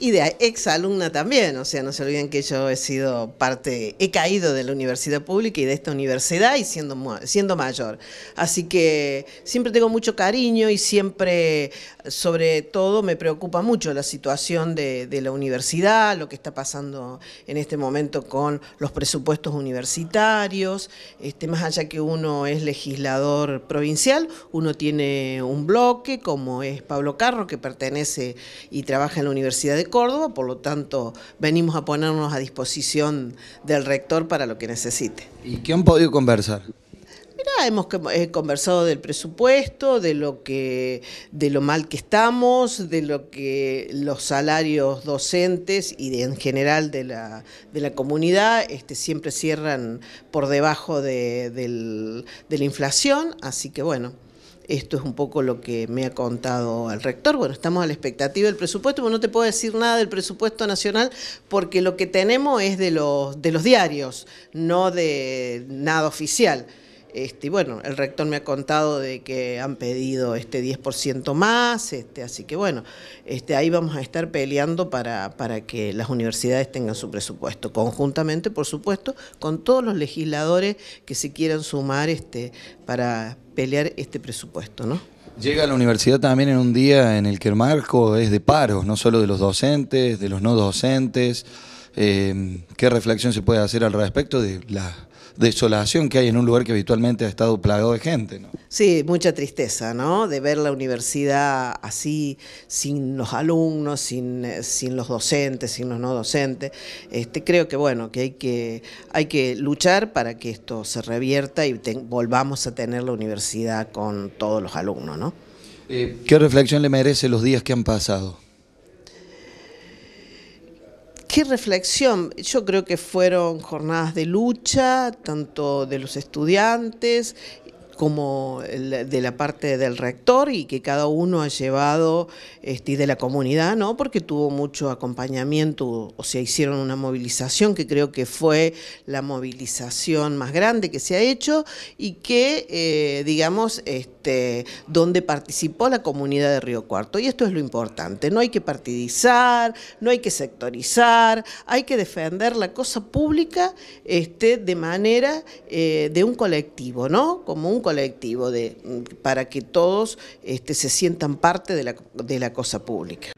y de exalumna también, o sea, no se olviden que yo he sido parte, he caído de la universidad pública y de esta universidad y siendo, siendo mayor. Así que siempre tengo mucho cariño y siempre, sobre todo, me preocupa mucho la situación de, la universidad, lo que está pasando en este momento con los presupuestos universitarios, este, más allá que uno es legislador provincial, uno tiene un bloque como es Pablo Carro, que pertenece y trabaja en la Universidad de Córdoba, por lo tanto venimos a ponernos a disposición del rector para lo que necesite. ¿Y qué han podido conversar? Mira, hemos eh, conversado del presupuesto, de lo que, de lo mal que estamos, de lo que los salarios docentes y en general de la, comunidad este, siempre cierran por debajo de la inflación, así que bueno. Esto es un poco lo que me ha contado el rector. Bueno, estamos a la expectativa del presupuesto, pero no te puedo decir nada del presupuesto nacional porque lo que tenemos es de los, de los diarios, no de nada oficial. Este, bueno, el rector me ha contado de que han pedido este 10% más, este, así que bueno, este, ahí vamos a estar peleando para, para que las universidades tengan su presupuesto, conjuntamente, por supuesto, con todos los legisladores que se quieran sumar este, para pelear este presupuesto, ¿no? Llega a la universidad también en un día en el que el marco es de paros, no solo de los docentes, de los no docentes. Eh, qué reflexión se puede hacer al respecto de la desolación que hay en un lugar que habitualmente ha estado plagado de gente. Sí, mucha tristeza, ¿no? De ver la universidad así, sin los alumnos, sin, eh, los docentes, sin los no docentes. Este, creo que, bueno, que hay que, luchar para que esto se revierta y volvamos a tener la universidad con todos los alumnos, ¿no? Eh, ¿Qué reflexión le merece los días que han pasado? ¿Qué reflexión? Yo creo que fueron jornadas de lucha, tanto de los estudiantes como de la parte del rector y que cada uno ha llevado este, de la comunidad, ¿no? Porque tuvo mucho acompañamiento, o sea, hicieron una movilización que creo que fue la movilización más grande que se ha hecho y que, eh, digamos, este, donde participó la comunidad de Río Cuarto. Y esto es lo importante, no hay que partidizar, no hay que sectorizar, hay que defender la cosa pública este, de manera eh, de un colectivo, ¿no? Como un colectivo de, mm, para que todos este, se sientan parte de la, de la cosa pública.